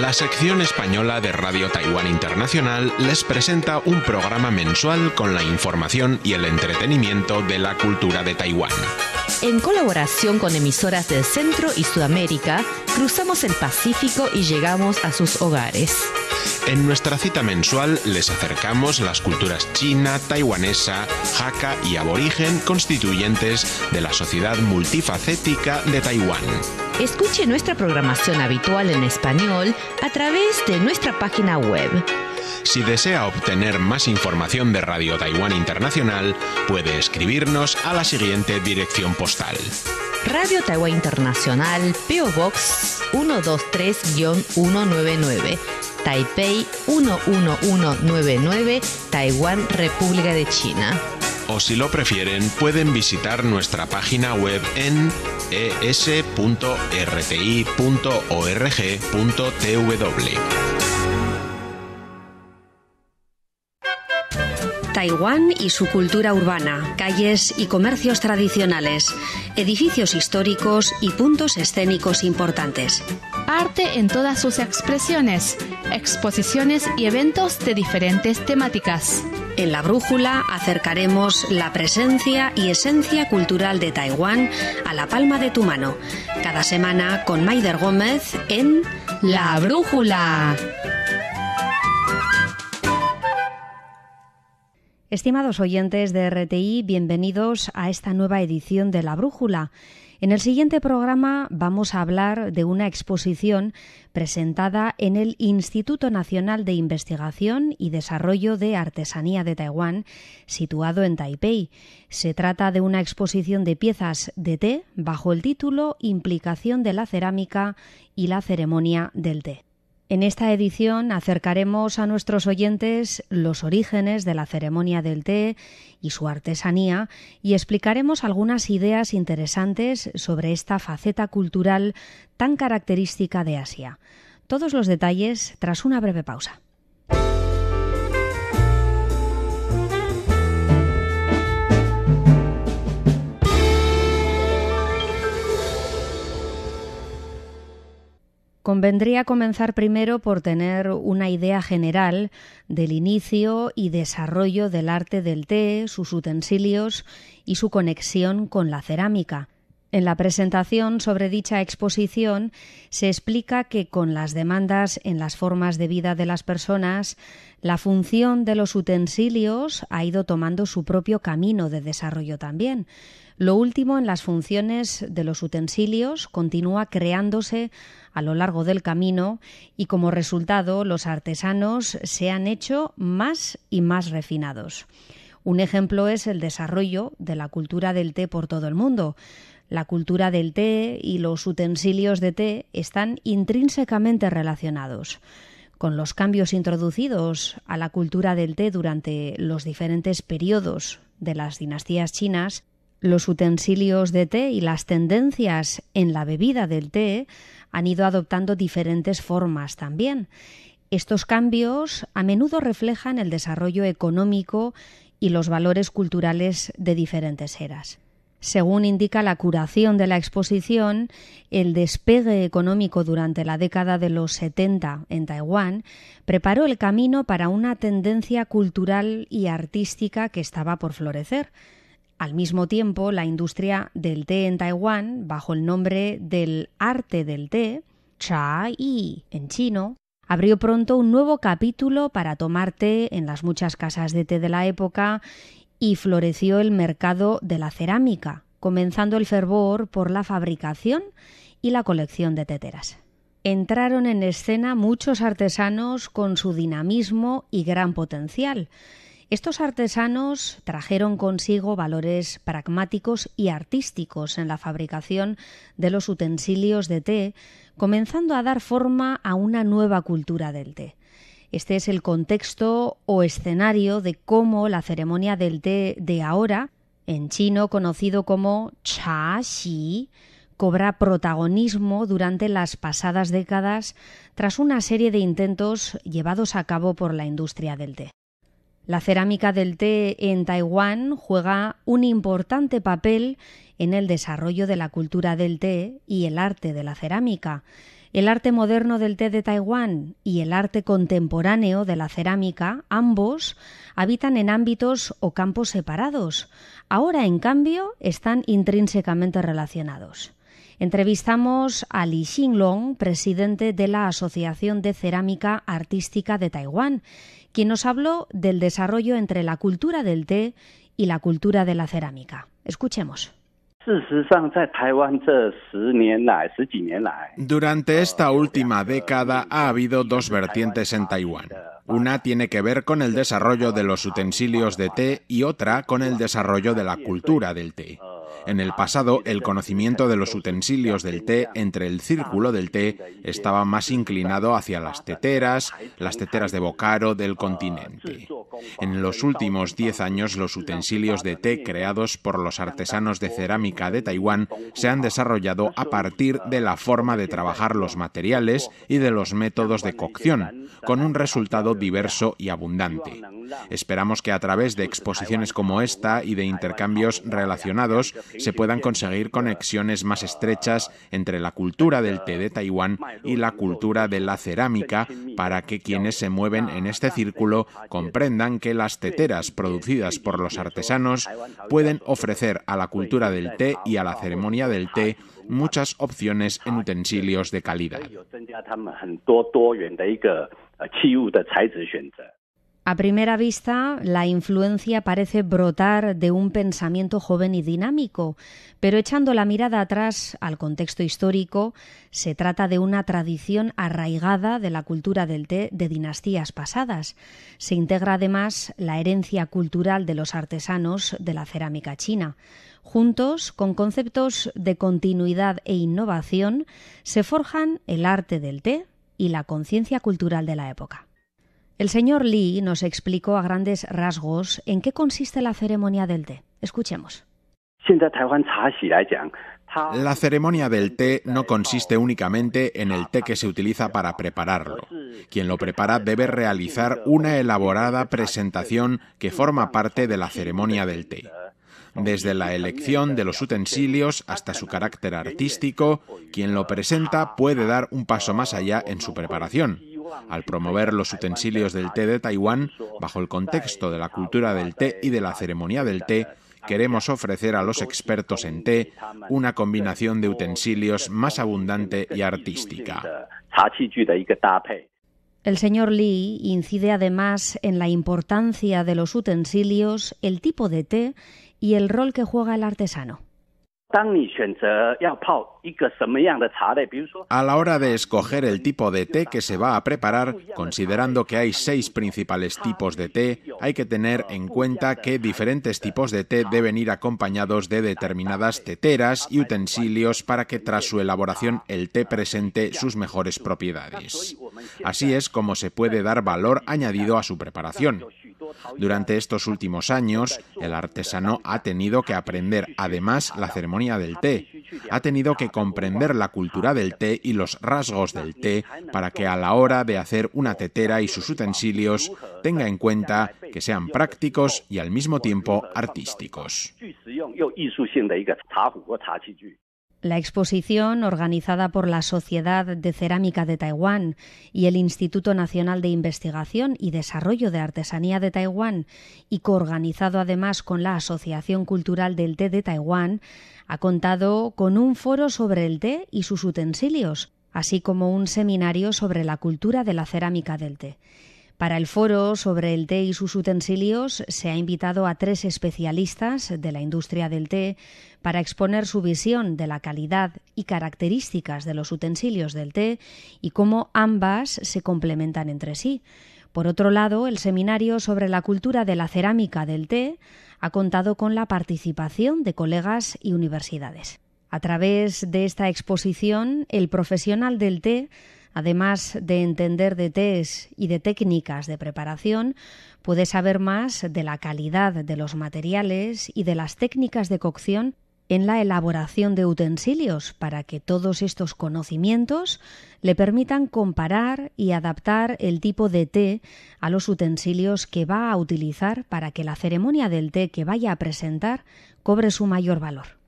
La sección española de Radio Taiwán Internacional les presenta un programa mensual con la información y el entretenimiento de la cultura de Taiwán. En colaboración con emisoras del Centro y Sudamérica, cruzamos el Pacífico y llegamos a sus hogares. En nuestra cita mensual les acercamos las culturas china, taiwanesa, jaca y aborigen constituyentes de la sociedad multifacética de Taiwán. Escuche nuestra programación habitual en español a través de nuestra página web. Si desea obtener más información de Radio Taiwán Internacional, puede escribirnos a la siguiente dirección postal. Radio Taiwán Internacional, PO Box 123-199, Taipei 11199, Taiwán, República de China o si lo prefieren pueden visitar nuestra página web en es.rti.org.tw. Taiwán y su cultura urbana, calles y comercios tradicionales, edificios históricos y puntos escénicos importantes. Arte en todas sus expresiones exposiciones y eventos de diferentes temáticas. En la brújula acercaremos la presencia y esencia cultural de Taiwán a la palma de tu mano. Cada semana con Maider Gómez en La Brújula. Estimados oyentes de RTI, bienvenidos a esta nueva edición de La Brújula. En el siguiente programa vamos a hablar de una exposición presentada en el Instituto Nacional de Investigación y Desarrollo de Artesanía de Taiwán, situado en Taipei. Se trata de una exposición de piezas de té bajo el título Implicación de la cerámica y la ceremonia del té. En esta edición acercaremos a nuestros oyentes los orígenes de la ceremonia del té y su artesanía y explicaremos algunas ideas interesantes sobre esta faceta cultural tan característica de Asia. Todos los detalles tras una breve pausa. Convendría comenzar primero por tener una idea general del inicio y desarrollo del arte del té, sus utensilios y su conexión con la cerámica. En la presentación sobre dicha exposición se explica que con las demandas en las formas de vida de las personas, la función de los utensilios ha ido tomando su propio camino de desarrollo también. Lo último en las funciones de los utensilios continúa creándose a lo largo del camino y como resultado los artesanos se han hecho más y más refinados. Un ejemplo es el desarrollo de la cultura del té por todo el mundo. La cultura del té y los utensilios de té están intrínsecamente relacionados. Con los cambios introducidos a la cultura del té durante los diferentes periodos de las dinastías chinas, los utensilios de té y las tendencias en la bebida del té han ido adoptando diferentes formas también. Estos cambios a menudo reflejan el desarrollo económico y los valores culturales de diferentes eras. Según indica la curación de la exposición, el despegue económico durante la década de los 70 en Taiwán preparó el camino para una tendencia cultural y artística que estaba por florecer. Al mismo tiempo, la industria del té en Taiwán, bajo el nombre del arte del té, cha yi en chino, abrió pronto un nuevo capítulo para tomar té en las muchas casas de té de la época y floreció el mercado de la cerámica, comenzando el fervor por la fabricación y la colección de teteras. Entraron en escena muchos artesanos con su dinamismo y gran potencial. Estos artesanos trajeron consigo valores pragmáticos y artísticos en la fabricación de los utensilios de té, comenzando a dar forma a una nueva cultura del té. Este es el contexto o escenario de cómo la ceremonia del té de ahora, en chino conocido como cha xi, cobra protagonismo durante las pasadas décadas tras una serie de intentos llevados a cabo por la industria del té. La cerámica del té en Taiwán juega un importante papel en el desarrollo de la cultura del té y el arte de la cerámica, el arte moderno del té de Taiwán y el arte contemporáneo de la cerámica, ambos, habitan en ámbitos o campos separados. Ahora, en cambio, están intrínsecamente relacionados. Entrevistamos a Li Xinglong, presidente de la Asociación de Cerámica Artística de Taiwán, quien nos habló del desarrollo entre la cultura del té y la cultura de la cerámica. Escuchemos. Durante esta última década ha habido dos vertientes en Taiwán. Una tiene que ver con el desarrollo de los utensilios de té y otra con el desarrollo de la cultura del té. En el pasado, el conocimiento de los utensilios del té entre el círculo del té estaba más inclinado hacia las teteras, las teteras de Bocaro del continente. En los últimos 10 años, los utensilios de té creados por los artesanos de cerámica de Taiwán se han desarrollado a partir de la forma de trabajar los materiales y de los métodos de cocción, con un resultado diverso y abundante. Esperamos que a través de exposiciones como esta y de intercambios relacionados se puedan conseguir conexiones más estrechas entre la cultura del té de Taiwán y la cultura de la cerámica para que quienes se mueven en este círculo comprendan que las teteras producidas por los artesanos pueden ofrecer a la cultura del té y a la ceremonia del té muchas opciones en utensilios de calidad. A primera vista, la influencia parece brotar de un pensamiento joven y dinámico, pero echando la mirada atrás al contexto histórico, se trata de una tradición arraigada de la cultura del té de dinastías pasadas. Se integra además la herencia cultural de los artesanos de la cerámica china. Juntos, con conceptos de continuidad e innovación, se forjan el arte del té y la conciencia cultural de la época. El señor Lee nos explicó a grandes rasgos en qué consiste la ceremonia del té. Escuchemos. La ceremonia del té no consiste únicamente en el té que se utiliza para prepararlo. Quien lo prepara debe realizar una elaborada presentación que forma parte de la ceremonia del té. Desde la elección de los utensilios hasta su carácter artístico, quien lo presenta puede dar un paso más allá en su preparación al promover los utensilios del té de Taiwán bajo el contexto de la cultura del té y de la ceremonia del té, queremos ofrecer a los expertos en té una combinación de utensilios más abundante y artística. El señor Lee incide además en la importancia de los utensilios, el tipo de té y el rol que juega el artesano. A la hora de escoger el tipo de té que se va a preparar, considerando que hay seis principales tipos de té, hay que tener en cuenta que diferentes tipos de té deben ir acompañados de determinadas teteras y utensilios para que tras su elaboración el té presente sus mejores propiedades. Así es como se puede dar valor añadido a su preparación. Durante estos últimos años, el artesano ha tenido que aprender además la ceremonia del té. Ha tenido que comprender la cultura del té y los rasgos del té para que a la hora de hacer una tetera y sus utensilios tenga en cuenta que sean prácticos y al mismo tiempo artísticos. La exposición, organizada por la Sociedad de Cerámica de Taiwán y el Instituto Nacional de Investigación y Desarrollo de Artesanía de Taiwán, y coorganizado además con la Asociación Cultural del Té de Taiwán, ha contado con un foro sobre el té y sus utensilios, así como un seminario sobre la cultura de la cerámica del té. Para el foro sobre el té y sus utensilios se ha invitado a tres especialistas de la industria del té para exponer su visión de la calidad y características de los utensilios del té y cómo ambas se complementan entre sí. Por otro lado, el seminario sobre la cultura de la cerámica del té ha contado con la participación de colegas y universidades. A través de esta exposición, el profesional del té Además de entender de test y de técnicas de preparación, puede saber más de la calidad de los materiales y de las técnicas de cocción en la elaboración de utensilios para que todos estos conocimientos le permitan comparar y adaptar el tipo de té a los utensilios que va a utilizar para que la ceremonia del té que vaya a presentar cobre su mayor valor.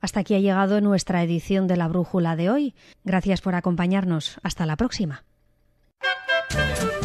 Hasta aquí ha llegado nuestra edición de la Brújula de hoy. Gracias por acompañarnos. Hasta la próxima.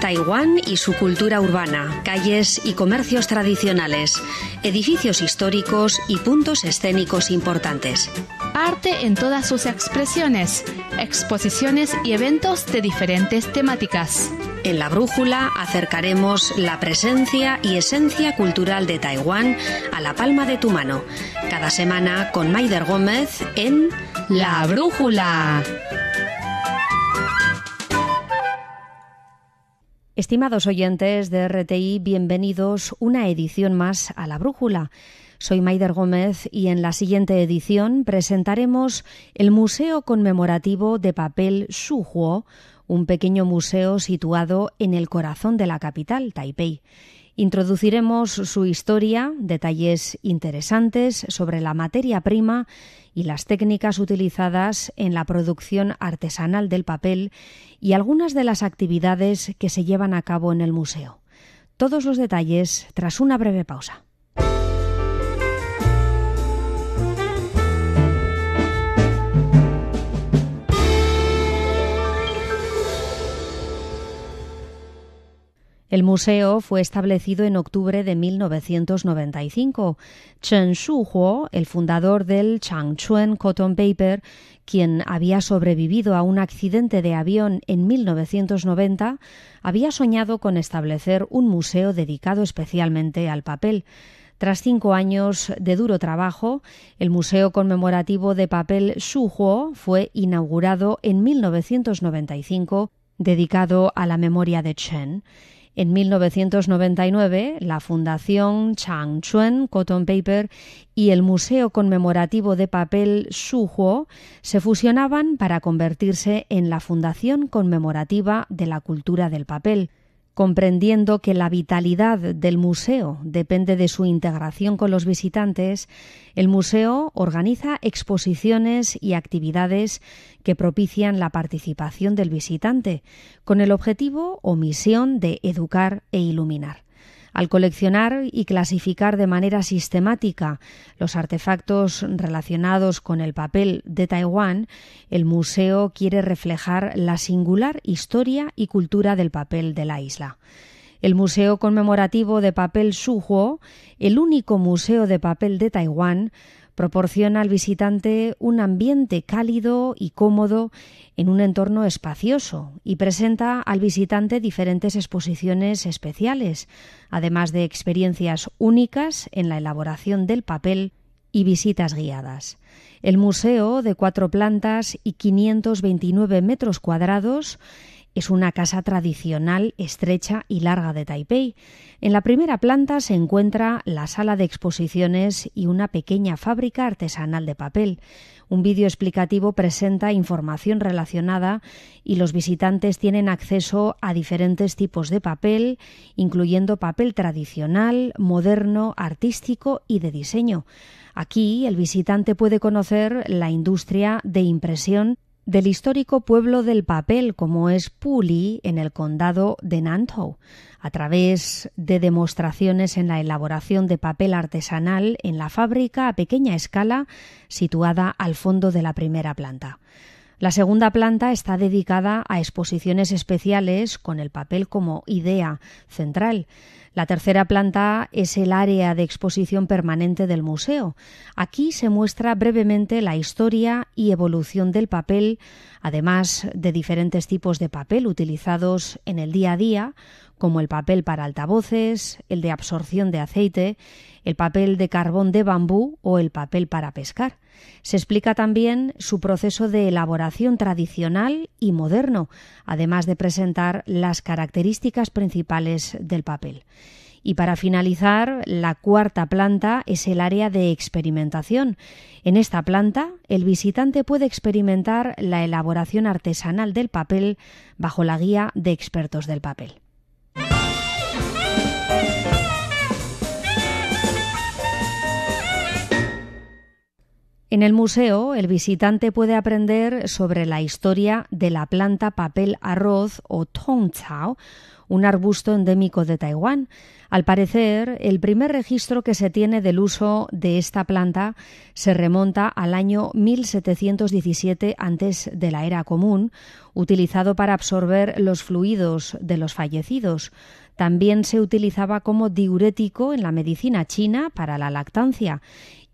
Taiwán y su cultura urbana, calles y comercios tradicionales, edificios históricos y puntos escénicos importantes arte en todas sus expresiones, exposiciones y eventos de diferentes temáticas. En la brújula acercaremos la presencia y esencia cultural de Taiwán a la palma de tu mano. Cada semana con Maider Gómez en La Brújula. Estimados oyentes de RTI, bienvenidos una edición más a La Brújula. Soy Maider Gómez y en la siguiente edición presentaremos el Museo Conmemorativo de Papel Suhuo, un pequeño museo situado en el corazón de la capital, Taipei. Introduciremos su historia, detalles interesantes sobre la materia prima y las técnicas utilizadas en la producción artesanal del papel y algunas de las actividades que se llevan a cabo en el museo. Todos los detalles tras una breve pausa. El museo fue establecido en octubre de 1995. Chen Shuhuo, el fundador del Changchun Cotton Paper, quien había sobrevivido a un accidente de avión en 1990, había soñado con establecer un museo dedicado especialmente al papel. Tras cinco años de duro trabajo, el Museo Conmemorativo de Papel Shuhuo fue inaugurado en 1995, dedicado a la memoria de Chen. En 1999, la Fundación Changchun Cotton Paper y el Museo Conmemorativo de Papel Suhuo se fusionaban para convertirse en la Fundación Conmemorativa de la Cultura del Papel comprendiendo que la vitalidad del museo depende de su integración con los visitantes, el museo organiza exposiciones y actividades que propician la participación del visitante, con el objetivo o misión de educar e iluminar al coleccionar y clasificar de manera sistemática los artefactos relacionados con el papel de Taiwán, el museo quiere reflejar la singular historia y cultura del papel de la isla. El Museo Conmemorativo de Papel Suhuo, el único museo de papel de Taiwán, proporciona al visitante un ambiente cálido y cómodo en un entorno espacioso y presenta al visitante diferentes exposiciones especiales, además de experiencias únicas en la elaboración del papel y visitas guiadas. El museo, de cuatro plantas y 529 metros cuadrados, es una casa tradicional, estrecha y larga de Taipei. En la primera planta se encuentra la sala de exposiciones y una pequeña fábrica artesanal de papel. Un vídeo explicativo presenta información relacionada y los visitantes tienen acceso a diferentes tipos de papel, incluyendo papel tradicional, moderno, artístico y de diseño. Aquí el visitante puede conocer la industria de impresión del histórico pueblo del papel como es Puli en el condado de Nantou, a través de demostraciones en la elaboración de papel artesanal en la fábrica a pequeña escala situada al fondo de la primera planta. La segunda planta está dedicada a exposiciones especiales con el papel como idea central. La tercera planta es el área de exposición permanente del museo. Aquí se muestra brevemente la historia y evolución del papel, además de diferentes tipos de papel utilizados en el día a día, como el papel para altavoces, el de absorción de aceite, el papel de carbón de bambú o el papel para pescar. Se explica también su proceso de elaboración tradicional y moderno, además de presentar las características principales del papel. Y para finalizar, la cuarta planta es el área de experimentación. En esta planta, el visitante puede experimentar la elaboración artesanal del papel bajo la guía de expertos del papel. En el museo, el visitante puede aprender sobre la historia de la planta papel arroz o Chao, un arbusto endémico de Taiwán, al parecer, el primer registro que se tiene del uso de esta planta se remonta al año 1717 antes de la era común, utilizado para absorber los fluidos de los fallecidos. También se utilizaba como diurético en la medicina china para la lactancia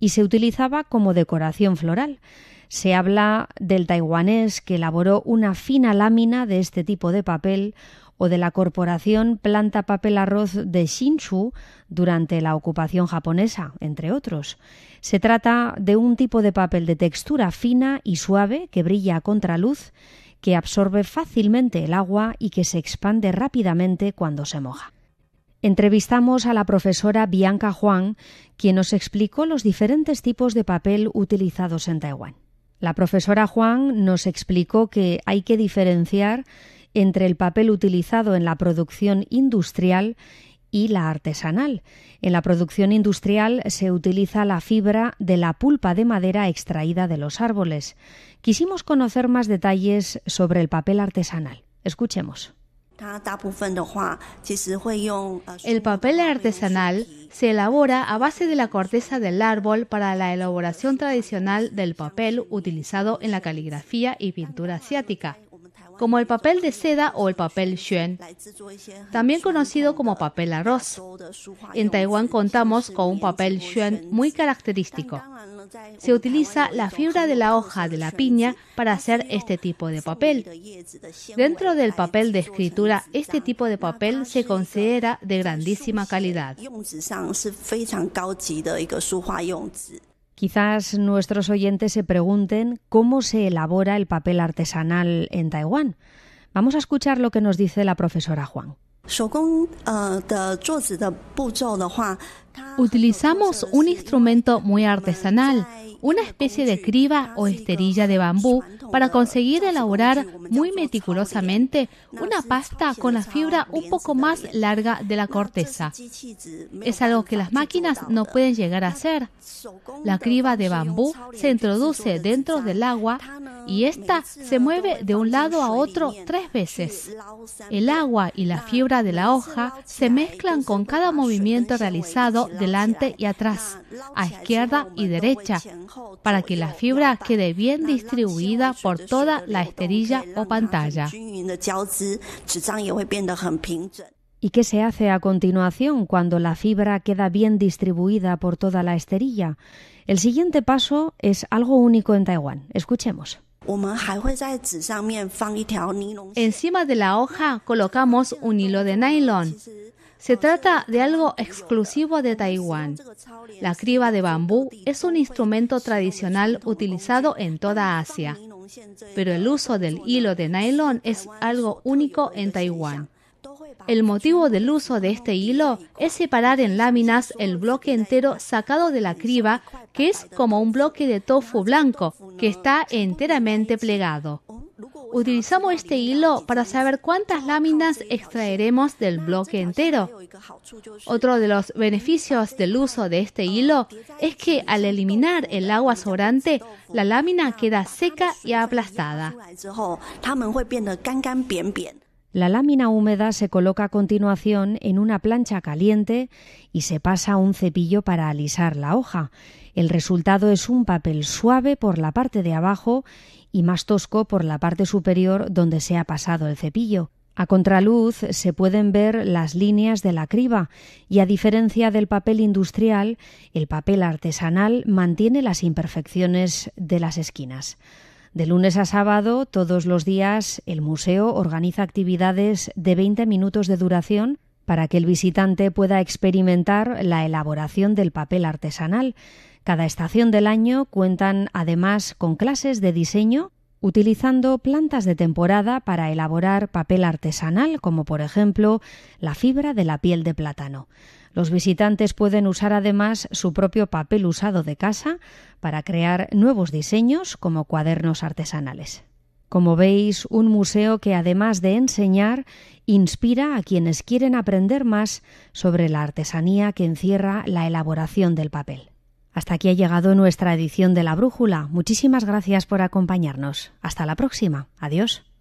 y se utilizaba como decoración floral. Se habla del taiwanés que elaboró una fina lámina de este tipo de papel o de la corporación Planta Papel Arroz de Shinshu durante la ocupación japonesa, entre otros. Se trata de un tipo de papel de textura fina y suave que brilla a contraluz, que absorbe fácilmente el agua y que se expande rápidamente cuando se moja. Entrevistamos a la profesora Bianca Juan, quien nos explicó los diferentes tipos de papel utilizados en Taiwán. La profesora Juan nos explicó que hay que diferenciar entre el papel utilizado en la producción industrial y la artesanal. En la producción industrial se utiliza la fibra de la pulpa de madera extraída de los árboles. Quisimos conocer más detalles sobre el papel artesanal. Escuchemos. El papel artesanal se elabora a base de la corteza del árbol para la elaboración tradicional del papel utilizado en la caligrafía y pintura asiática como el papel de seda o el papel xuan, también conocido como papel arroz. En Taiwán contamos con un papel xuan muy característico. Se utiliza la fibra de la hoja de la piña para hacer este tipo de papel. Dentro del papel de escritura, este tipo de papel se considera de grandísima calidad. Este Quizás nuestros oyentes se pregunten cómo se elabora el papel artesanal en Taiwán. Vamos a escuchar lo que nos dice la profesora Juan. Utilizamos un instrumento muy artesanal, una especie de criba o esterilla de bambú, para conseguir elaborar muy meticulosamente una pasta con la fibra un poco más larga de la corteza. Es algo que las máquinas no pueden llegar a hacer. La criba de bambú se introduce dentro del agua y esta se mueve de un lado a otro tres veces. El agua y la fibra de la hoja se mezclan con cada movimiento realizado delante y atrás, a izquierda y derecha, para que la fibra quede bien distribuida por toda la esterilla o pantalla. ¿Y qué se hace a continuación cuando la fibra queda bien distribuida por toda la esterilla? El siguiente paso es algo único en Taiwán. Escuchemos. Encima de la hoja colocamos un hilo de nylon. Se trata de algo exclusivo de Taiwán. La criba de bambú es un instrumento tradicional utilizado en toda Asia, pero el uso del hilo de nylon es algo único en Taiwán. El motivo del uso de este hilo es separar en láminas el bloque entero sacado de la criba, que es como un bloque de tofu blanco, que está enteramente plegado. Utilizamos este hilo para saber cuántas láminas extraeremos del bloque entero. Otro de los beneficios del uso de este hilo es que al eliminar el agua sobrante, la lámina queda seca y aplastada. La lámina húmeda se coloca a continuación en una plancha caliente y se pasa un cepillo para alisar la hoja. El resultado es un papel suave por la parte de abajo y más tosco por la parte superior donde se ha pasado el cepillo. A contraluz se pueden ver las líneas de la criba y a diferencia del papel industrial, el papel artesanal mantiene las imperfecciones de las esquinas. De lunes a sábado, todos los días, el museo organiza actividades de 20 minutos de duración para que el visitante pueda experimentar la elaboración del papel artesanal. Cada estación del año cuentan además con clases de diseño utilizando plantas de temporada para elaborar papel artesanal, como por ejemplo la fibra de la piel de plátano. Los visitantes pueden usar además su propio papel usado de casa para crear nuevos diseños como cuadernos artesanales. Como veis, un museo que además de enseñar, inspira a quienes quieren aprender más sobre la artesanía que encierra la elaboración del papel. Hasta aquí ha llegado nuestra edición de La Brújula. Muchísimas gracias por acompañarnos. Hasta la próxima. Adiós.